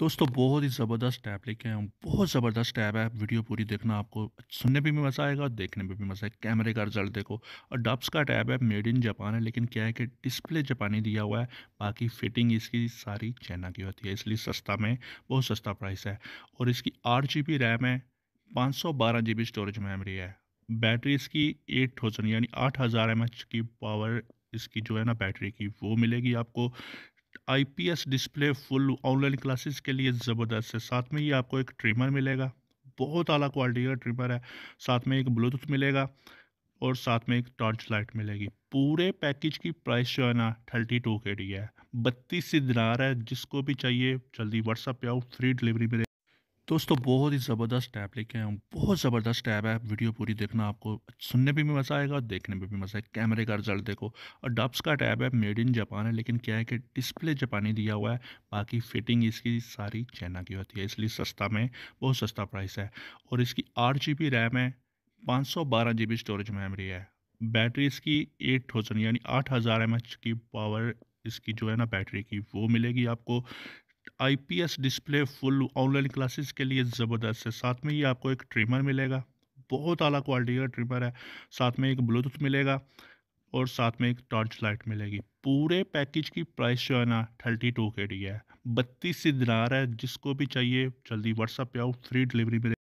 दोस्तों बहुत ही ज़बरदस्त टैब लेके आए बहुत ज़बरदस्त टैब है वीडियो पूरी देखना आपको सुनने में भी मज़ा आएगा और देखने में भी मज़ा आएगा कैमरे का रिजल्ट देखो और डब्स का टैब है मेड इन जापान है लेकिन क्या है कि डिस्प्ले जापानी दिया हुआ है बाकी फिटिंग इसकी सारी चाइना की होती है इसलिए सस्ता में बहुत सस्ता प्राइस है और इसकी आठ जी बी रैम है पाँच सौ बारह जी बी स्टोरेज मेमरी है बैटरी इसकी एट थाउजेंड यानी आठ हज़ार एम एच की पावर इसकी जो है ना बैटरी की वो मिलेगी आपको IPS display full online classes के लिए ज़बरदस्त है साथ में ही आपको एक ट्रिमर मिलेगा बहुत आला क्वालिटी का ट्रिमर है साथ में एक ब्लूटूथ मिलेगा और साथ में एक टॉर्च लाइट मिलेगी पूरे पैकेज की प्राइस जो है ना थर्टी टू के डी है बत्तीस दिनार है जिसको भी चाहिए जल्दी व्हाट्सअप पे आओ फ्री डिलीवरी मिलेगी दोस्तों तो बहुत ही ज़बरदस्त टैब लेके आया हूँ बहुत ज़बरदस्त टैब है वीडियो पूरी देखना आपको सुनने में भी मज़ा आएगा और देखने में भी मज़ा आएगा कैमरे का रिजल्ट देखो और डब्स का टैब है मेड इन जापान है लेकिन क्या है कि डिस्प्ले जापानी दिया हुआ है बाकी फिटिंग इसकी सारी चाइना की होती है इसलिए सस्ता में बहुत सस्ता प्राइस है और इसकी आठ जी बी रैम है पाँच सौ बारह जी बी स्टोरेज मेमरी है बैटरी इसकी एट थाउजेंड यानी आठ हज़ार एम एच की पावर इसकी जो है ना बैटरी की वो मिलेगी आपको IPS display full online classes के लिए ज़बरदस्त है साथ में ही आपको एक ट्रिमर मिलेगा बहुत आला क्वालिटी का ट्रिमर है साथ में एक ब्लूटूथ मिलेगा और साथ में एक टॉर्च लाइट मिलेगी पूरे पैकेज की प्राइस जो है ना थर्टी टू के डी है बत्तीस दिनार है जिसको भी चाहिए जल्दी व्हाट्सअप पे आओ फ्री डिलीवरी मिलेगी